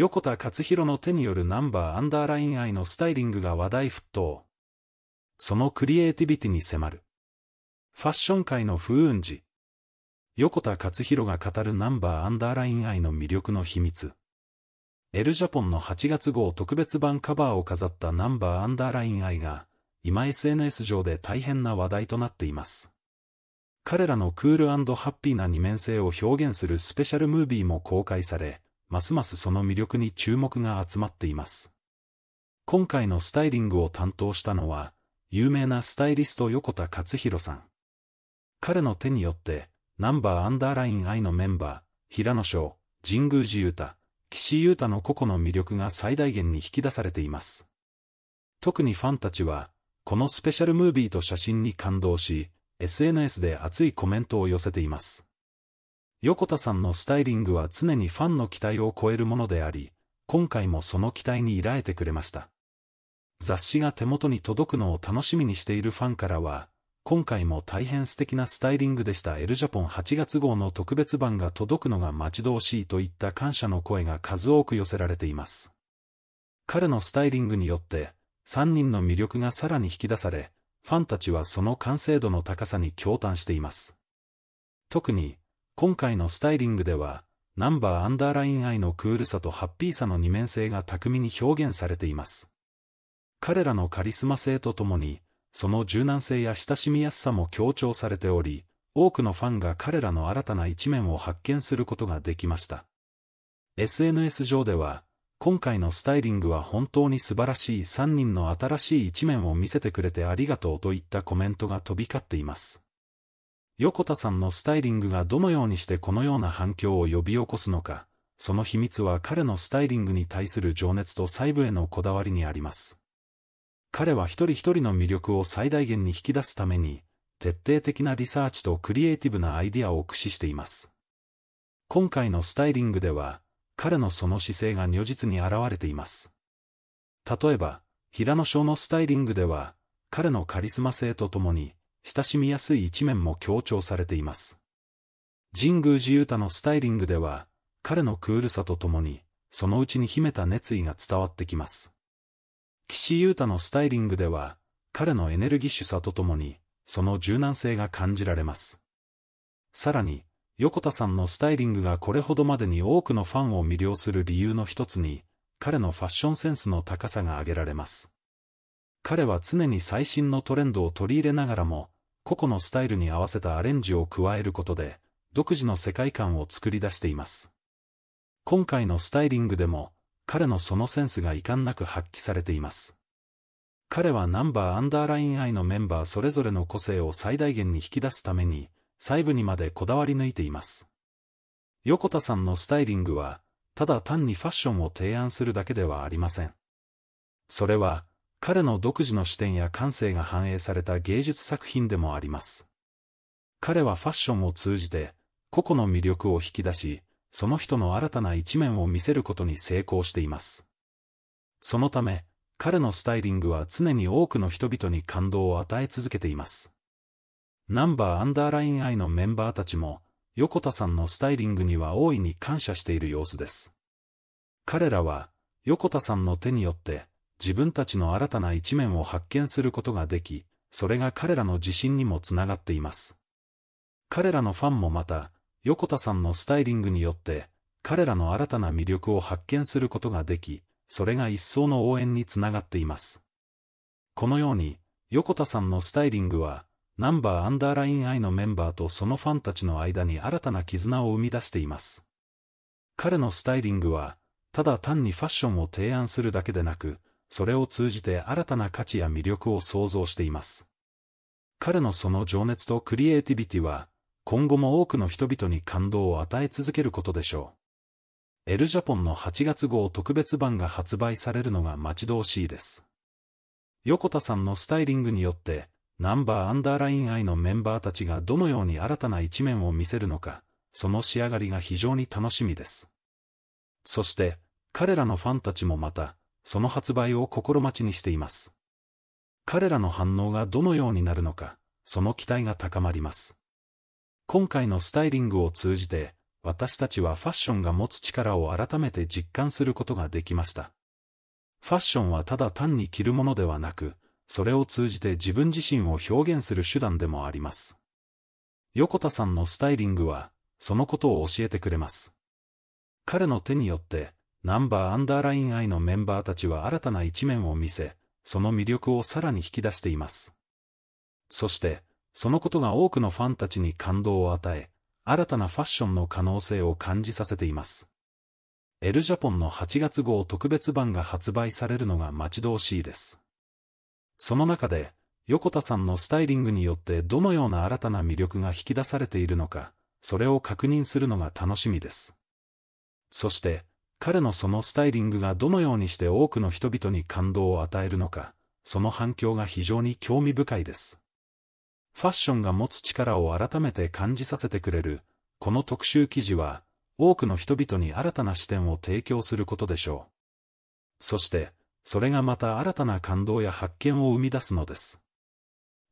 横田勝弘の手によるナンバーアンダーライン愛のスタイリングが話題沸騰。そのクリエイティビティに迫る。ファッション界の風雲児。横田勝弘が語るナンバーアンダーライン愛の魅力の秘密。エルジャポンの8月号特別版カバーを飾ったナンバーアンダーライン愛が、今 SNS 上で大変な話題となっています。彼らのクールハッピーな二面性を表現するスペシャルムービーも公開され、ますますその魅力に注目が集まっています。今回のスタイリングを担当したのは、有名なスタイリスト横田勝弘さん。彼の手によって、ナンバーアンダーライン I のメンバー、平野翔、神宮寺優太、岸優太の個々の魅力が最大限に引き出されています。特にファンたちは、このスペシャルムービーと写真に感動し、SNS で熱いコメントを寄せています。横田さんのスタイリングは常にファンの期待を超えるものであり、今回もその期待に依えてくれました。雑誌が手元に届くのを楽しみにしているファンからは、今回も大変素敵なスタイリングでしたエルジャポン8月号の特別版が届くのが待ち遠しいといった感謝の声が数多く寄せられています。彼のスタイリングによって、3人の魅力がさらに引き出され、ファンたちはその完成度の高さに驚嘆しています。特に、今回のスタイリングでは、ナンバーアンダーライン愛のクールさとハッピーさの二面性が巧みに表現されています。彼らのカリスマ性とともに、その柔軟性や親しみやすさも強調されており、多くのファンが彼らの新たな一面を発見することができました。SNS 上では、今回のスタイリングは本当に素晴らしい3人の新しい一面を見せてくれてありがとうといったコメントが飛び交っています。横田さんのスタイリングがどのようにしてこのような反響を呼び起こすのか、その秘密は彼のスタイリングに対する情熱と細部へのこだわりにあります。彼は一人一人の魅力を最大限に引き出すために、徹底的なリサーチとクリエイティブなアイディアを駆使しています。今回のスタイリングでは、彼のその姿勢が如実に現れています。例えば、平野翔のスタイリングでは、彼のカリスマ性とともに、親しみやすい一面も強調されています。神宮寺勇太のスタイリングでは、彼のクールさとともに、そのうちに秘めた熱意が伝わってきます。岸優太のスタイリングでは、彼のエネルギッシュさとともに、その柔軟性が感じられます。さらに、横田さんのスタイリングがこれほどまでに多くのファンを魅了する理由の一つに、彼のファッションセンスの高さが挙げられます。彼は常に最新のトレンドを取り入れながらも、個々のスタイルに合わせたアレンジを加えることで、独自の世界観を作り出しています。今回のスタイリングでも、彼のそのセンスが遺憾なく発揮されています。彼はナンバーアンダーラインイのメンバーそれぞれの個性を最大限に引き出すために、細部にまでこだわり抜いています。横田さんのスタイリングは、ただ単にファッションを提案するだけではありません。それは、彼の独自の視点や感性が反映された芸術作品でもあります。彼はファッションを通じて、個々の魅力を引き出し、その人の新たな一面を見せることに成功しています。そのため、彼のスタイリングは常に多くの人々に感動を与え続けています。ナンバーアンダーラインアイのメンバーたちも、横田さんのスタイリングには大いに感謝している様子です。彼らは、横田さんの手によって、自分たちの新たな一面を発見することができ、それが彼らの自信にもつながっています。彼らのファンもまた、横田さんのスタイリングによって、彼らの新たな魅力を発見することができ、それが一層の応援につながっています。このように、横田さんのスタイリングは、ナンバーアンダーラインアイのメンバーとそのファンたちの間に新たな絆を生み出しています。彼のスタイリングは、ただ単にファッションを提案するだけでなく、それを通じて新たな価値や魅力を創造しています。彼のその情熱とクリエイティビティは、今後も多くの人々に感動を与え続けることでしょう。エルジャポンの8月号特別版が発売されるのが待ち遠しいです。横田さんのスタイリングによって、ナンバーアンダーライン愛のメンバーたちがどのように新たな一面を見せるのか、その仕上がりが非常に楽しみです。そして、彼らのファンたちもまた、その発売を心待ちにしています。彼らの反応がどのようになるのか、その期待が高まります。今回のスタイリングを通じて、私たちはファッションが持つ力を改めて実感することができました。ファッションはただ単に着るものではなく、それを通じて自分自身を表現する手段でもあります。横田さんのスタイリングは、そのことを教えてくれます。彼の手によって、ナンバーアンダーライン I のメンバーたちは新たな一面を見せ、その魅力をさらに引き出しています。そして、そのことが多くのファンたちに感動を与え、新たなファッションの可能性を感じさせています。エルジャポンの8月号特別版が発売されるのが待ち遠しいです。その中で、横田さんのスタイリングによってどのような新たな魅力が引き出されているのか、それを確認するのが楽しみです。そして、彼のそのスタイリングがどのようにして多くの人々に感動を与えるのか、その反響が非常に興味深いです。ファッションが持つ力を改めて感じさせてくれる、この特集記事は、多くの人々に新たな視点を提供することでしょう。そして、それがまた新たな感動や発見を生み出すのです。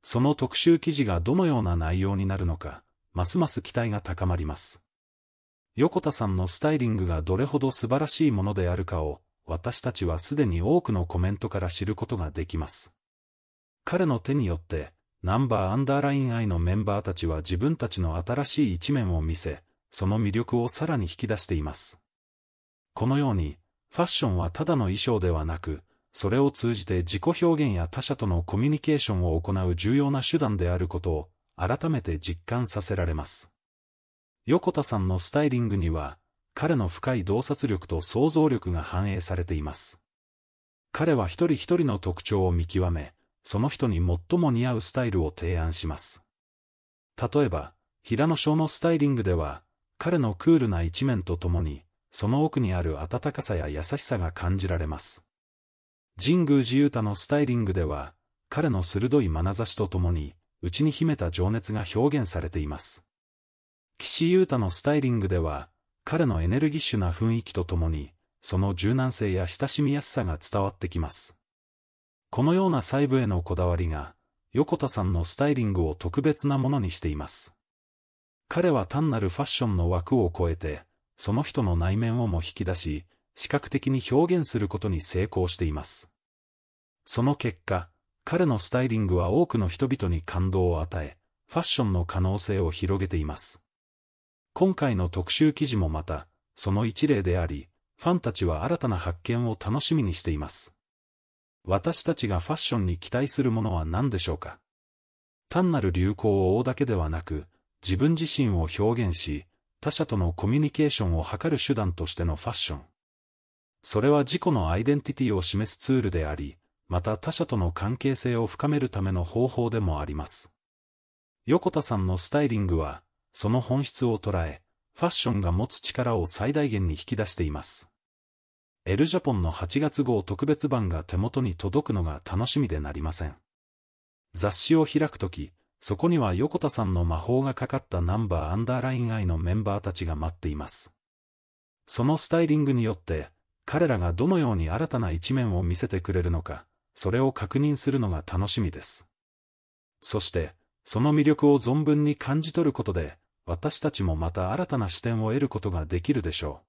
その特集記事がどのような内容になるのか、ますます期待が高まります。横田さんのスタイリングがどれほど素晴らしいものであるかを、私たちはすでに多くのコメントから知ることができます。彼の手によって、ナンバーアンダーラインイのメンバーたちは自分たちの新しい一面を見せ、その魅力をさらに引き出しています。このように、ファッションはただの衣装ではなく、それを通じて自己表現や他者とのコミュニケーションを行う重要な手段であることを、改めて実感させられます。横田さんのスタイリングには、彼の深い洞察力と想像力が反映されています。彼は一人一人の特徴を見極め、その人に最も似合うスタイルを提案します。例えば、平野翔のスタイリングでは、彼のクールな一面とともに、その奥にある温かさや優しさが感じられます。神宮寺勇太のスタイリングでは、彼の鋭い眼差しとともに、内に秘めた情熱が表現されています。岸優太のスタイリングでは、彼のエネルギッシュな雰囲気とともに、その柔軟性や親しみやすさが伝わってきます。このような細部へのこだわりが、横田さんのスタイリングを特別なものにしています。彼は単なるファッションの枠を超えて、その人の内面をも引き出し、視覚的に表現することに成功しています。その結果、彼のスタイリングは多くの人々に感動を与え、ファッションの可能性を広げています。今回の特集記事もまた、その一例であり、ファンたちは新たな発見を楽しみにしています。私たちがファッションに期待するものは何でしょうか単なる流行を追うだけではなく、自分自身を表現し、他者とのコミュニケーションを図る手段としてのファッション。それは自己のアイデンティティを示すツールであり、また他者との関係性を深めるための方法でもあります。横田さんのスタイリングは、その本質を捉え、ファッションが持つ力を最大限に引き出しています。エルジャポンの8月号特別版が手元に届くのが楽しみでなりません。雑誌を開くとき、そこには横田さんの魔法がかかったナンバーアンダーライン I のメンバーたちが待っています。そのスタイリングによって、彼らがどのように新たな一面を見せてくれるのか、それを確認するのが楽しみです。そして、その魅力を存分に感じ取ることで、私たちもまた新たな視点を得ることができるでしょう。